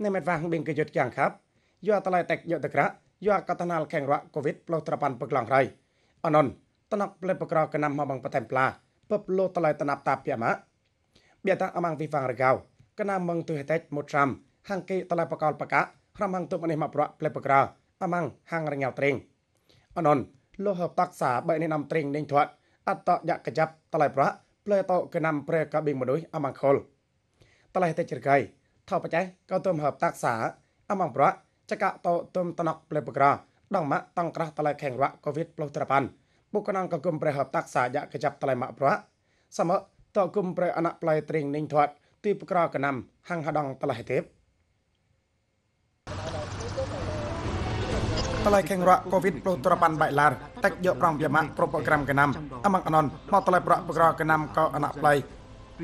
ในแมตฟังเบงกยุดจังครับยัวตะไลแตกยุตะกระยัวกัตนาลแข่งระโควิดปลอตระปันปกลังไรอนน ตนักเปลปกรอกนำมาบังปะแตมปลาปบโลตะไลตนับตาเปียมะเบียตะอมังฟีฟังระเกากนำมังตุเฮเตจมุตรัมหังเกตะไลปกอลปะกะพระมังตุมนิมาประเปลปกราอมังหังระเงาเตรงอนนโลหะตักษาใบในนำเตรงเด้งถวดอัตตะยะกระจับตะไลประเปลโตกนำเปรกะบิงมนุษย์อมังคอลตะไลเตจรไกថោបច្ចេក៏ទុំហបតាក់សាអំងប្រៈចកតោទុំតណកប្លេបក្រដងម៉ាក់តងក្រះតឡៃខេងរៈកូវីដផ្លុះត្រប៉ាន់បុកណងក៏គុំប្រហបតាក់សាយៈកចាប់តឡៃម៉ាក់ប្រៈសមតគុំប្រអណប្លៃត្រេងនិងធាត់ទីបក្រកណាំហាំងហដងតឡៃទេពតឡៃខេងរៈកូវីដផ្លុះត្រប៉ាន់បៃឡារតាច់យកប្រងវាម៉ាក់ប្រពក្រាំកណាំអំងអណនមកតឡៃប្រៈបក្រកណាំក៏អណប្លៃ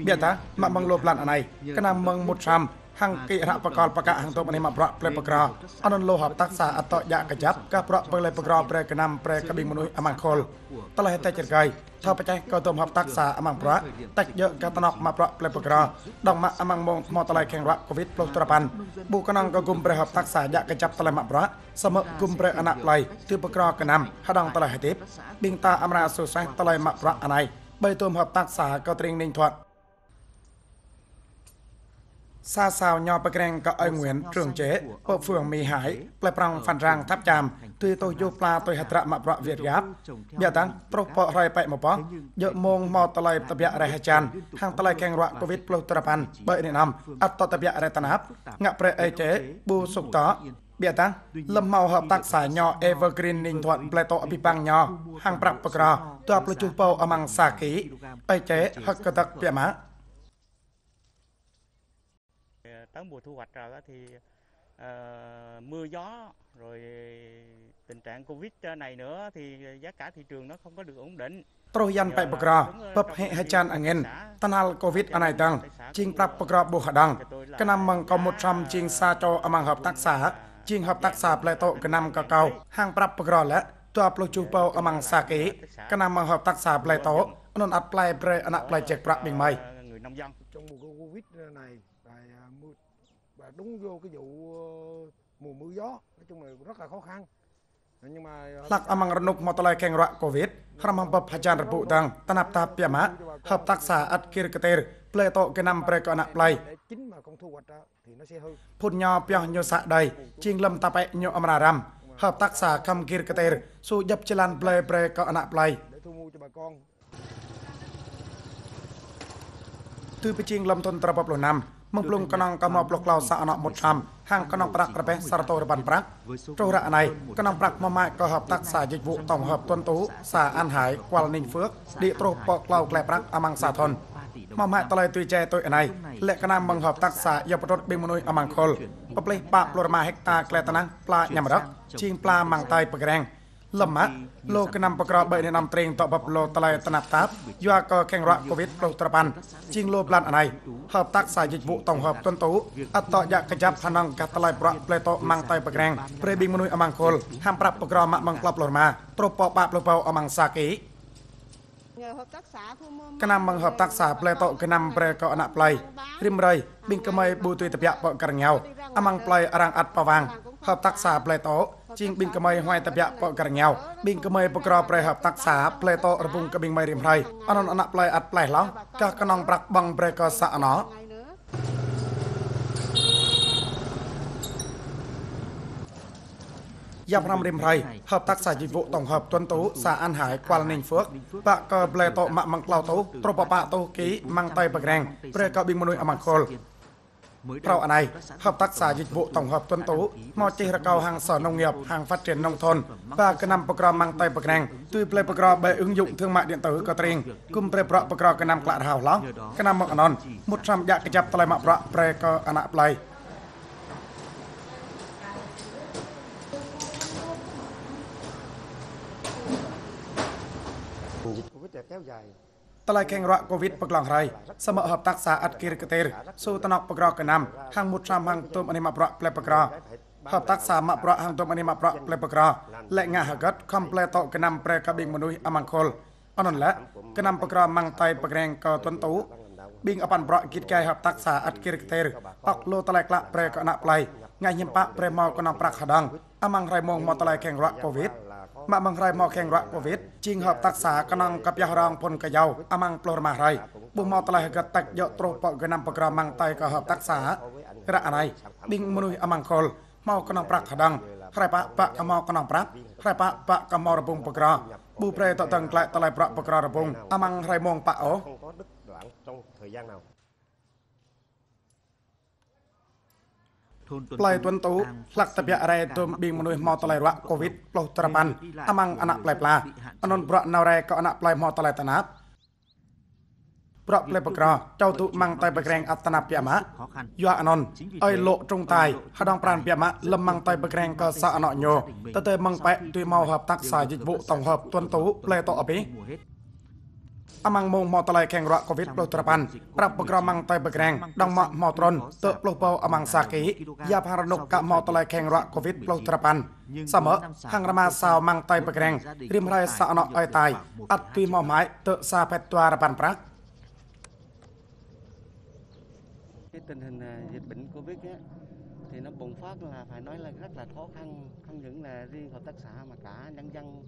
បៀតាម៉ាក់បងលោប្លានអណៃកណាំមងមុតឆាំហង្កិរៈបកលបកហង្ទមនិមប្រប្រេបក្រអនលោហតក្សាអតយកច្ច័តកាប្រប្រេបក្រប្រេកណាំប្រេកបិមនុស្សអមង្ខលតលហេតចរកៃថាបច្ចេកក៏ទុំហបតាក់សាអមងប្រតិចយកកតណកមកប្រផ្លែបក្រ ដងមកអមងមងថ្មតឡៃខេងរៈកូវីដផ្លុះត្រប៉ាន់ប៊ូកណងក៏គុំប្រហបតាក់សាយកកចាប់តឡៃមកប្រសមគុំប្រអណឡៃទិបក្រកណាំហដងតឡៃហេទេប៊ីងតាអមរាសុសេះតឡៃមកប្រអណៃបីទុំហបតាក់សាក៏ត្រេងនឹងធាត់ Xa sao nho bà kren có ơi nguyện trường chế, bộ phường mì hải, lệ prong phản ràng tháp chàm, tuy tôi dù pla tôi hạt rạ mạ bọ Việt gáp. Bịa tăng, trô bộ rời bậy một bó, dự môn mò tà lời tà bịa rè hà chàn, hàng tà lời kèng rọa COVID plô tà bàn, bởi nền âm, ạt tà tà bịa rè tà náp, ngạ prê ê chế, bù sụp tỏ, បៀតាលំមក hợp tác សាញ Evergreen និងធាត់ផ្លែតអភិបាំងញហាងប្រាប់បក្រទ័ពលជុះពោអមង្សាគីអីចេហកតកពមា tới mùa thu hoạch rồi thì uh, mưa gió rồi tình trạng covid này nữa thì giá cả thị trường nó không có được ổn định ប្រុសយ៉ាងបែបបក្រពឹបហេហចានអងិនតណាល់កូវីដអណៃតងជាងប្រាប់បក្របូខដងកណាំមងកមុតចំជាងសាចោអមងហបតាក់សាជាងហបតាក់សាផ្លែតោកណាំកកោហាងប្រាប់បក្រលតបលុជូបោអមងសាកេកណាំមងហបតាក់សាផ្លែតោអនុនអត់ផ្លែប្រែអណផ្លែចេកប្រាក់មីងម៉ៃ là đúng vô cái vụ mùa mưa gió nói chung là rất là khó khăn nhưng mà lạc amang ranuk motolai keng ra covid hramam bab hajan rebu tang tanap ta piama hợp tác xã at kirketer ple to ke nam pre ko na plai phun nyo pyo nyo sa dai chieng lam ta pe nyo amraram hợp tác xã cam kirketer su dập chelan ple pre ko na plai từ pe chieng lam ton tra bab lo nam menggelung kenang kamau blok lau sa anak mutam hang kenang prak repeh sarto reban prak trâu rạ này kenang prak mamai có hợp tác xã dịch vụ tổng hợp tuân tú xã an hải qual ninh phước địa trô bọc lau klep prak amang sa thon មកម៉ាក់តឡៃទុយចែទុយអណៃលក្ខណៈបង្ហប់តាក់សាយបរត់បេមនុយអមង្ខុលប៉ប្លេះប៉ប្លរម៉ាហិកតាក្លែតណាំងផ្លាញ៉ាំរកជាងផ្លាម៉ាំងតៃប្រក្រាំងលំម៉ាក់លោកកណាំបក្របីនៅណាំត្រេងតបបឡតឡៃតណាប់តាប់យោកកេងរកូវីដប្លូត្របានជាងលោប្លាត់អណៃហបតាក់សាយិចវុតងហបតុនតូអតតយកកចាប់ឋានងកតឡៃប្រប្លេតម៉ាំងតៃបក្រាំងព្រេប៊ីងមនុយអម៉ាំងខុលហាំប្រាប់បក្រម៉ាក់ម៉ងក្លាប់លរម៉ាត្រពបាប់លបោអម៉ាំងសាកេកណាំបងហបតាក់សាប្លេតកណាំប្រែកអណប្លៃរិមរៃប៊ីងកមៃប៊ូទុយតពៈបករងៅអម៉ាំងប្លៃរាងអត់បវាង ហបតាក់សាប្លេតជាងប៊ីងកមៃហួយតាភៈបករញោប៊ីងកមៃបក្រប្រៃហបតាក់សាផ្លេតរពុងកប៊ីងមៃរិមហើយអនអនផ្លៃអត់ផ្លេះឡោកកណងប្រាក់បងប្រៃកសអណោយ៉ាប់រាំរិមហើយហបតាក់សាជីវៈតងហបទុនតូសាអានហើយខ្វល់និងហ្វឹកបាក់កប្លែតម៉ាក់ម៉ងក្លោតូត្រពបាតូគីម៉ងតៃបក្រាំងប្រែកប៊ីងមនុយអមង្ខល pro អណៃ hợp tác xã dịch vụ tổng hợp tuân tú មកជិះរកោហាងសនង nghiệp ហាង phát triển nông thôn បាទកណាំបក្រម៉ាំងតៃបកណាំងទួយផ្លេបក្របែអឹងយុគធឿងម៉ាក់ điện tử ក៏ត្រេងគុំប្រេប្រក់បក្រកណាំក្លាក់រហោឡោះកណាំមកអណនមុតឆ្នាំយ៉ាក់កចាប់ថ្លៃមកប្រក់ប្រែក៏អណាក់ផ្លៃតែកែវໃຫญ่តឡៃខេងរកកូវីដបក្លងហើយសមហបតាក់សាអត់គិរកតេរសូតណកបក្រកណាំហាងមុតឆ្នាំហាងទុំអនិមប្រក្លែបក្រហបតាក់សាមប្រហាងទុំអនិមប្រក្លែបក្រលែកងាហកតខំផ្លែតកណាំប្រែកបៀងមនុស្សអមង្គលអនឡាកណាំបក្រម៉ងតៃបក្រែងកតុនតូបៀងអបានប្រគិតកែហបតាក់សាអត់គិរកតេរប៉កលោតឡៃក្លាក់ប្រែកណាក់ផ្លៃងាញញ៉ាំប៉ប្រែមកកណាំប្រាក់ហដងអមងរៃមងមកតឡៃខេងរកកូវីដម៉ាក់ម៉ងក្រៃមកខេងរ៉ាក់ពវិតជាងហបតាក់សាកណងកាប់យ៉ារងពុនកយ៉ៅអាម៉ងប្លូរម៉ារៃបុមកតឡៃកតាក់យកត្រូបកណាំបក្រម៉ងតៃកហបតាក់សារ៉ាអណៃឌីងមនុយអាម៉ងខលមកកណងប្រាក់ខដងក្រៃបាក់បាក់កមកកណងប្រាក់ក្រៃបាក់បាក់កមករពងបក្រប៊ូប្រែតតឹងក្លែកតឡៃប្រាក់បក្ររពងអាម៉ងរៃមងប៉អោចង់ធ្វើយ៉ាងណាផ្លែទន់ទូផ្លាក់តភរ៉ែទុំប៊ីងមនុស្សមកតឡៃរៈកូវីដផ្លោះត្របានអាម៉ាំងអណផ្លែផ្លាអនុនប្រណរ៉ែក៏អណផ្លែមកតឡៃតណាប់ប្រក់ផ្លែបក្រចៅទុម៉ាំងតៃបក្រែងអត្តនពមៈយោអនុនអើយលោកត្រង់តាយហដងប្រានពមៈលំម៉ាំងតៃបក្រែងក៏សអណញោតតេម៉ងប៉ែទុយមកហបតាក់សាយិវុតងហបទន់ទូផ្លែតអបិអាម៉ាំងមងមកតឡៃខេងរកកូវីដប្លូត្រប៉ាន់ប្រាប់បក្រម៉ាំងតែបក្រាំងដងមកមកត្រនទៅប្លូពោអាម៉ាំងសាគីយ៉ាផារនុកកមកតឡៃខេងរកកូវីដប្លូត្រប៉ាន់សមរខាងរមាសាវម៉ាំងតែបក្រាំងរៀមរៃសាអណអយតៃអត់ពីមកម៉ៃទៅសាផេតទ្វារប៉ាន់ប្រាក់ cái tình hình dịch bệnh covid á thì nó bùng phát là phải nói là rất là khó khăn không những là riêng hợp tác xã mà cả nhân dân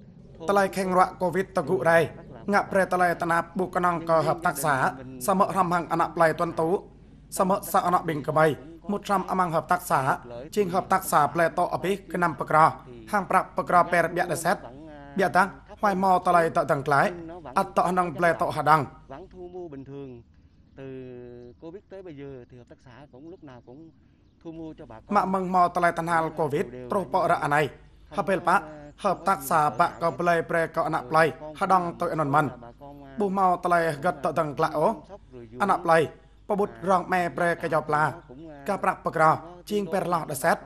ta khen loại covid tập cụ đây ngạ pre ta lại ta nạp năng cơ hợp tác xã sa mợ hầm hàng anh nạp lại tuân tú sa mợ sa ăn bình cơ bay một trăm amang hợp tác xã trên hợp tác xã ple to ở bích cái năm pakra hàng prap pakra per bia đã xét bia tăng hoài mò ta lại tạo tầng lái ăn tạo năng ple to hà đăng vẫn thu mua bình thường từ covid tới bây giờ thì hợp tác xã cũng lúc nào cũng ម៉ាក់មឹងមកតឡៃតណាលកូវីដប្រុសបរអណៃហបេលបាក់ហបតាក់សាបាក់ក៏ប្លែប្រែក៏អណប្លៃហដងទៅអនុនមិនបុះមកតឡៃហ្កត់តតងក្លាអូអណប្លៃពបុត រងម៉ែប្រែកយោប្លាកាប្រាក់បក្រជាងពេលឡោះដសេត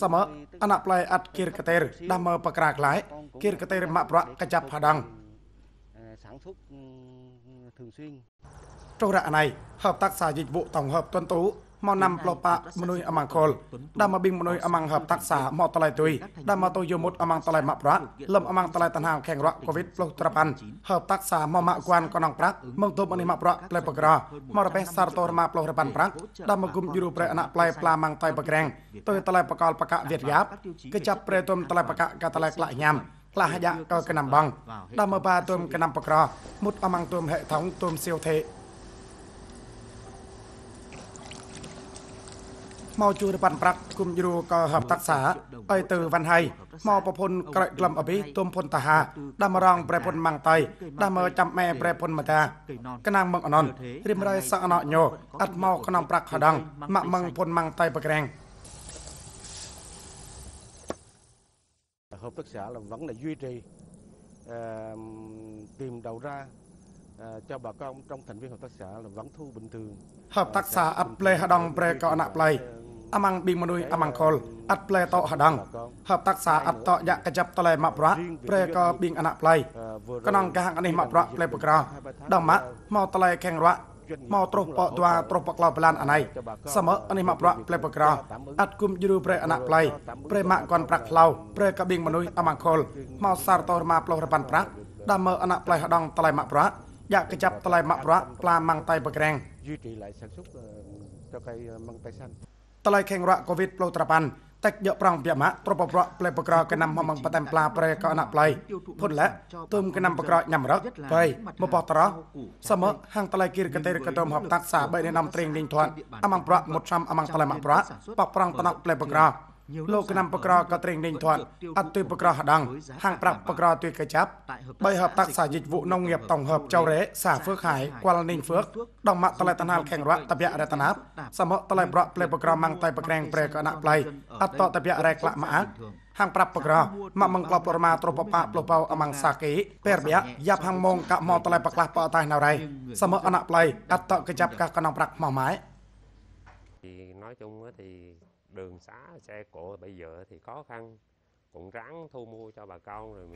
សមអណប្លៃអត់គិរកតេរដាំមើ បក្រាក្លាយគិរកតេរម៉ាក់ប្រក់កចាប់ហដងសាំងធុក thường xuyên ចុះរអណៃហបតាក់សាយិច្ចវុតងហបតុនតូមកណាំក្លបមនុយអម៉ាំងខលដាំមកប៊ីងមនុយអម៉ាំងហាប់តាក់សាមកតឡៃទុយដាំមកទៅយមុតអម៉ាំងតឡៃម៉ាក់ប្រាក់លំអម៉ាំងតឡៃតណាខេងរក់កូវីដផ្លុះត្រប៉ាន់ហាប់តាក់សាមកម៉ាក់គួនកណងប្រាក់មកទៅមនុយម៉ាក់ប្រាក់ផ្លែបក្រមករបែសារតរម៉ាផ្លុះរប៉ាន់ប្រាក់ដាំមកគុំយូរប្រែអណាក់ផ្លែផ្លាម៉ាំងតៃបក្រាំងទៅតឡៃបកលបកៈវៀតយ៉ាបគឺចាប់ប្រែទុំតឡៃបកៈកាតឡៃក្លាក់ញ៉ាំក្លះយ៉ាក៏កណាំបងដល់មកបាទុំកណាំបក្រមុតអម៉ាំងទុំហេថងទុំសៀវទេមកជួយរប៉ាន់ប្រាក់គុំយូរក៏ហបតាក់សាអីទៅវ៉ាន់ហៃមកប្រពន្ធក្រៃក្លំអបិទុំពុនតាហាដាំរងប្រែពុនម៉ាំងតៃដាំមើចាំម៉ែប្រែពុនមតាកណាងមកអណនរៀមរៃសក់អណោញោអត់មកក្នុងប្រាក់ខដងម៉ាក់មឹងពុនម៉ាំងតៃប្រក្រាំងហូបទឹកស្រាលវងដែលយឺតទេអឺ tìm đầu ra cho bà con trong thành viên hợp tác xã là vẫn thu bình thường hợp tác xã ấp lê hà đông pre có nạp lầy amang bing manui amang kol at play to hadang hab taksa at to ya kajap tole ma pra pre ko bing anak play kanang kahang anih ma pra play pekra dang ma mau tole keng ra មកត្រុសបកទ្វាត្រុសបកឡោប្លានអណៃសមអនេះមកប្រក់ផ្លែបក្រអត់គុំយឺប្រែអណប្លៃប្រែម៉ាក់គនប្រាក់ផ្លៅប្រែកបៀងមនុស្សអមង្ខលមកសារតរមាផ្លោះរបានប្រាក់ដាមើអណប្លៃហដងតឡៃម៉ាក់ប្រាក់យ៉ាក់កចាប់តឡៃម៉ាក់ប្រាក់ផ្លាម៉ាំងតៃបក្រាំងយឺទីឡៃសាក់សុកតកៃម៉ាំងតៃសាន់តឡៃខេងរៈកូវីដផ្លូវត្រប៉ាន់តិចយកប្រងពីម៉ាក់ប្រពប្រក់ផ្លែបក្រកណាំមកបតែផ្លាប្រែកអណាក់ផ្លៃភុនឡាទុំកណាំបក្រញ៉ាំរកបៃមកបតរសមហាងតឡៃគិរកតេរកតមហបតាក់សាបីនេះនាំត្រេងលេងធាត់អមងប្រក់មុតឆំអមងតឡៃម៉ាក់ប្រក់បកប្រងតណក់ផ្លែបក្រโลกนำปกรอกระเตงดิงถวน อัตุยปกรอดังห้างปรับปกรอตุยกระจับบริหารตักสายจิตวุนงเงียบต่องหอบเจ้าเรศสาเฟื่อขายกวานิงเฟื่อกดองมะตะลายตะนาแข่งระตะเบียระตะนับ สมอตะลายเปราะเปลปกรอมังไตปกแรงเปลรกระนาปลายอัตโตตะเบียแรกละมาห้างปรับปกรอมะมังกลอบปรมาตรปปะปลบเอาอมังสากิเปรเบียยับห้างมงกะมอตะลายปกลาปอตายนารายสมออนาปลายอัตโตกระจับกะกนองปรักหม่อมไม้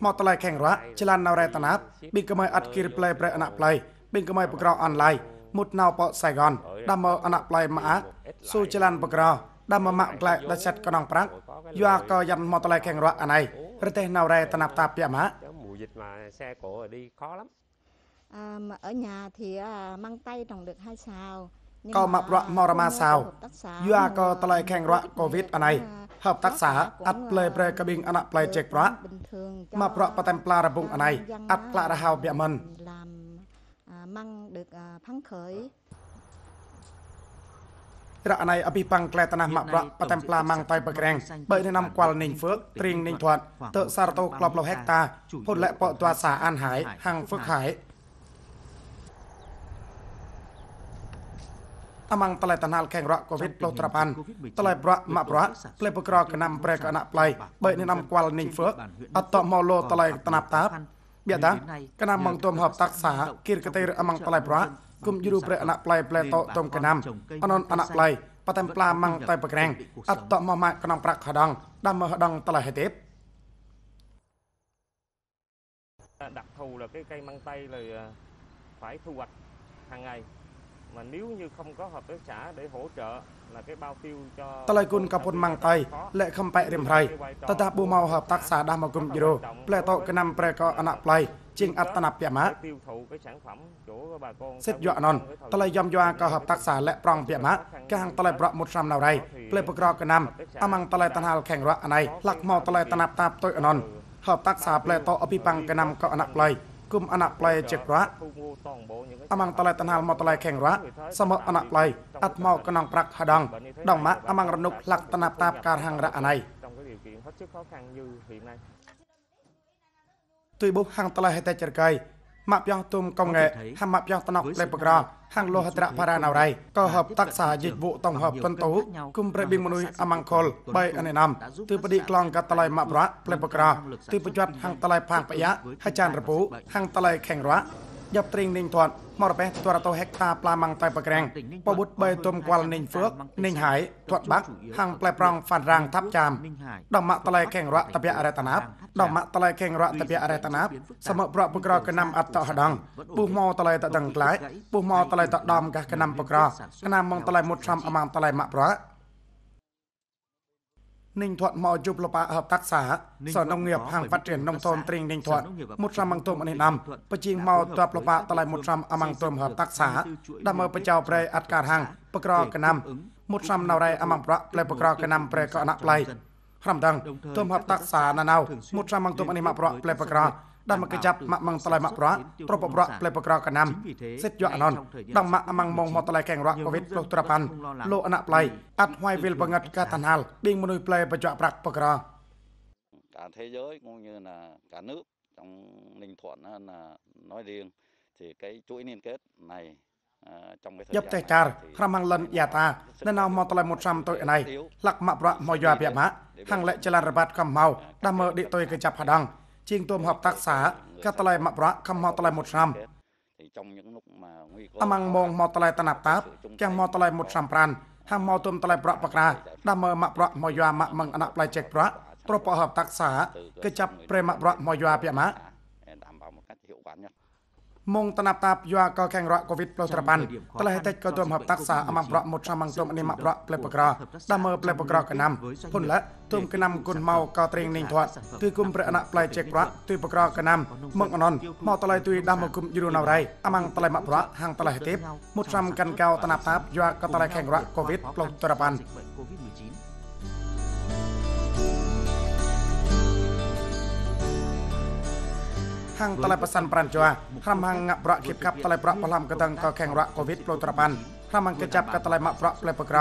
មកតឡៃខេងរ៉ាចលានណរ៉េតណាប់បិកមៃអត់គិរិប្លេប្រេអណាប់ប្លេបិកមៃបក្រអនឡាញមុតណៅប៉សៃកនដាំអណាប់ប្លេម៉ាសូចលានបក្រដាំម៉ាក់ក្លែដាច់ឆាត់កណងប្រាក់យូកយ៉ាន់មកតឡៃខេងរ៉ាអណៃរទេសណៅរ៉េតណាប់តាពាក់ម៉ា mùa dịch mà xe cổ đi khó lắm. À, mà ở nhà thì à, măng tây trồng được hai xào, ก็มาประมรมาสาวยูอาก็ตลายแข่งระโควิดอันไหนเฮบตักษาอัดเปลยเปรกบิงอันเปลยเจกระมาประปะแตมปลาระบุงอันไหนอัดปลาระหาวเบียมันกระอันไหนอภิปังแกลตนะมาประปะแตมปลามังไตประแกรงเบยในนำกวาลนิงเฟือกตริงนิงถวดเตอซารโตกลอบเราแฮกตาพ่นและเปาะตัวสาอันหาย หังเฟือกหาย amang telai tanal keng rak covid plo trapan telai brak mak brak ple pekra kenam pre ka anak plai bai ni nam kwal ning phước at to mo lo telai tanap tap bia ta kenam mang tom hop tak sa kir ketir amang telai brak kum juru pre anak plai ple to tom kenam anon anak plai patem pla mang tai pekrang at to mo mak kenam prak khadang dam mo khadang telai hetep đặc thù là cái cây măng tây là phải thu hoạch hàng ngày mà nếu như không có hợp tác xã để hỗ trợ là cái bao tiêu cho Tại quân cặp quân mang tay lệ không bẹ điểm rầy ta ta bù màu hợp tác xã đa màu cùng diro lệ tội cái năm pre có ăn ạp lầy chiên ắt tan ạp bẹ má xét dọa non ta lại dòm dọa có hợp tác xã lệ prong bẹ má cái hàng ta lại bọ một trăm nào đây lệ bọc cái năm amang ta lại tan hal khèn rọa này lạc màu ta lại tan ạp tạp tội non hợp tác xã lệ tội ở pi băng cái năm có ăn ạp lầy គុំអណប្លែជិករៈអមងតឡៃតណាលមកតឡៃខេងរៈសមអណប្លែអត់មកកណងប្រាក់ហដងដងម៉ាក់អមងរនុកលក្ខណៈតាបការហាងរៈអណៃទុយបុកហាងតឡៃហេតេចរកៃមកយ៉ងទុំកំងែហាំមកយ៉ងតណោះលេបក្រហាងលោហត្រៈបារាណៅរៃក៏ហបតាក់សាយិជវុតំហបបន្ទោគុំប្របៀងមនុយអមង្គលបីអនេណាំទឺបឌីក្លងកតឡៃមកប្រផ្លេបក្រទឺបច្ច័តហាងតឡៃផាងបយ៉ាហចានរពូហាងតឡៃខេងរ៉ាยับตริงนิ่งถอนมอระเปตัวตเฮกตาปลามังไตปะแกรงปะบุตรเบตมกวาลนิ่งเฟือกนิ่งหายถวดบักห่างปลายปรองฟันรางทับจามดอกมะตะลายแข่งระตะเปียอะไรตะนับดอกมะตะลายแข่งระตะเปียอะไรตะนับสมบรปุกรากระนำอัตตะหดังปูมอตะลายตะดังไกลปูมอตะลายตะดอมกระนำปุกรากระนำมังตะลายมุดชำอมังตะลายมะประ Ninh Thuận mở giúp lộp ở hợp tác xã, Sở Nông nghiệp hàng phát triển nông thôn tỉnh Ninh Thuận, 100 mang tùm ở năm, và chiên màu tập lộp ở tại 100 mang tùm hợp tác xã, đã mở bởi chào bởi ạt cả hàng, bởi cỏ cả năm, 100 nào đây mang bọa bởi bởi cỏ cả năm bởi cỏ nạc lại. Hàm đăng, tùm hợp tác xã là nào, 100 mang tùm ở năm bởi cỏ đang mặc cái chập mặc mang tay mặc rõ, trộm bọc rõ, ple bọc rõ cả năm, xét dọa non, đang mặc mang mong một tay càng rõ có vết bọc tra pan, lộ anh play, at hoài vil bằng ngặt cả tàn hal, biên môn play bọc dọa bạc bọc rõ. Cả thế giới cũng như là cả nước trong Ninh Thuận là nói riêng thì cái chuỗi liên kết này à, giúp tay char ram hàng lần nhà ta nên nào mò tলাই một trăm tội này lạc mạ bọa mò dọa bịa mã hàng lệ là rabat cầm màu đam mơ địa tôi cái chập hà đăng ជាងទមហបតាក់សាកាតឡៃម៉ាក់ប្រាក់ខំហតឡៃមុតឆ្នាំអាម៉ាំងមងមកតឡៃតណាប់តាបចាំមកតឡៃមុតឆ្នាំប្រានហាំមកទុំតឡៃប្រាក់បក្រាដាំមើម៉ាក់ប្រាក់មកយ៉ាម៉ាក់មឹងអណាក់ផ្លៃចេកប្រាក់ប្រពហបតាក់សាគេចាប់ប្រេម៉ាក់ប្រាក់មកយ៉ាពាក់ម៉ាក់ mengtenap-tap jua kau keng rak covid plus terapan telah tek kau tuam hap taksa amang prak một sang mang tuam ni mak prak ple pekra da mơ ple pekra ke nam pun la tuam ke nam kun mau kau tring ning thuat tu kum pre anak plai cek prak tu pekra ke nam mong anon mau telai tu da mơ kum juru nau rai amang telai mak prak hang telai tip một sang kan kau tenap-tap jua kau telai keng rak covid plus terapan ហាងតឡៃប្រសានប្រាន់ជွာហាំហាងងាក់ប្រក់គៀបកាប់តឡៃប្រក់បលំកតឹងកខេងរក់កូវីដផ្លូវត្របានហាំហាងកចាប់កតឡៃម៉ាក់ប្រក់ផ្លែបក្រ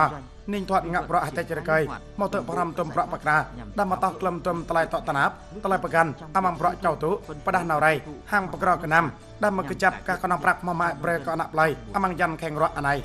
និងធាត់ងាក់ប្រក់ហតិចរកៃមកទៅបរំទុំប្រក់បក្រាដាក់មកតោះក្លឹមទុំតឡៃតតណាប់តឡៃប្រកាន់អាម៉ងប្រក់ចៅទុប្រដាស់ណរៃហាងបក្រកណាំដាក់មកកចាប់កកណាំប្រាក់មកម៉ាក់ប្រែកណាប់ឡៃអាម៉ងយ៉ាន់ខេងរក់អណៃ